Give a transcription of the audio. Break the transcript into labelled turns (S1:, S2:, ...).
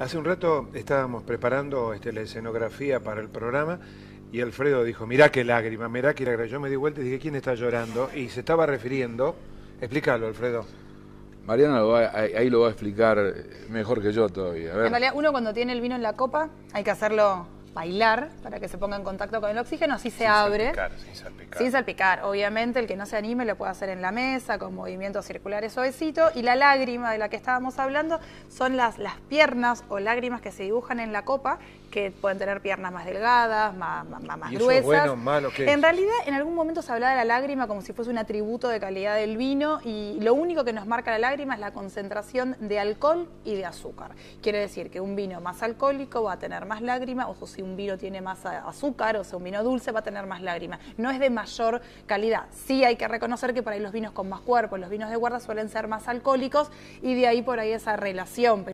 S1: Hace un rato estábamos preparando este, la escenografía para el programa y Alfredo dijo, mirá qué lágrima, mirá qué lágrima. Yo me di vuelta y dije, ¿quién está llorando? Y se estaba refiriendo, explícalo Alfredo.
S2: Mariana va, ahí, lo va a explicar mejor que yo todavía. En
S3: realidad,
S4: uno cuando tiene el vino en la copa, hay que hacerlo bailar para que se ponga en contacto con el oxígeno, así se sin abre. sin salpicar. Sin salpicar. Obviamente, el que no se anime lo puede hacer en la mesa, con movimientos circulares suavecito. Y la lágrima de la que estábamos hablando son las, las piernas o lágrimas que se dibujan en la copa, que pueden tener piernas más delgadas, más, más, gruesas. en realidad, en algún momento se hablaba de la lágrima como si fuese un atributo de calidad del vino, y lo único que nos marca la lágrima es la concentración de alcohol y de azúcar. Quiere decir que un vino más alcohólico va a tener más lágrima o sus un vino tiene más azúcar, o sea, un vino dulce va a tener más lágrimas, No es de mayor calidad. Sí hay que reconocer que por ahí los vinos con más cuerpo, los vinos de guarda suelen ser más alcohólicos y de ahí por ahí esa relación.